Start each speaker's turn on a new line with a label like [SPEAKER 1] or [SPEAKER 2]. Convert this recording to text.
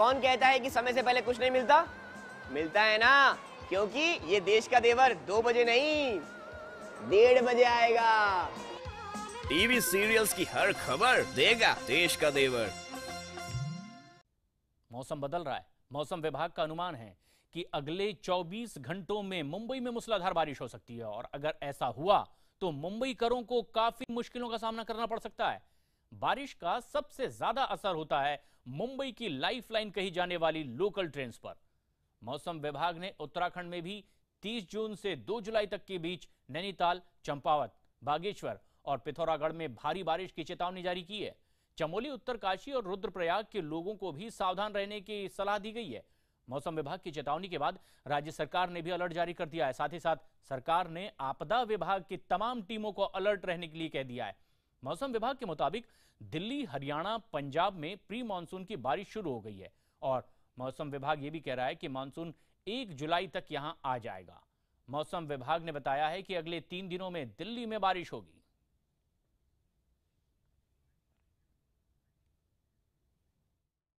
[SPEAKER 1] कौन कहता है कि समय से पहले कुछ नहीं मिलता मिलता है ना क्योंकि ये देश का देवर दो बजे नहीं डेढ़ बजे आएगा
[SPEAKER 2] टीवी सीरियल्स की हर खबर देगा देश का देवर
[SPEAKER 3] मौसम बदल रहा है मौसम विभाग का अनुमान है कि अगले 24 घंटों में मुंबई में मूसलाधार बारिश हो सकती है और अगर ऐसा हुआ तो मुंबईकरों को काफी मुश्किलों का सामना करना पड़ सकता है बारिश का सबसे ज्यादा असर होता है मुंबई की लाइफलाइन कही जाने वाली लोकल ट्रेन पर मौसम विभाग ने उत्तराखंड में भी 30 जून से 2 जुलाई तक के बीच नैनीताल चंपावत बागेश्वर और पिथौरागढ़ में भारी बारिश की चेतावनी जारी की है चमोली उत्तरकाशी और रुद्रप्रयाग के लोगों को भी सावधान रहने की सलाह दी गई है मौसम विभाग की चेतावनी के बाद राज्य सरकार ने भी अलर्ट जारी कर दिया है साथ ही साथ सरकार ने आपदा विभाग की तमाम टीमों को अलर्ट रहने के लिए कह दिया है मौसम विभाग के मुताबिक दिल्ली हरियाणा पंजाब में प्री मानसून की बारिश शुरू हो गई है और मौसम विभाग ये भी कह रहा है कि मानसून एक जुलाई तक यहां आ जाएगा मौसम विभाग ने बताया है कि अगले तीन दिनों में दिल्ली में बारिश होगी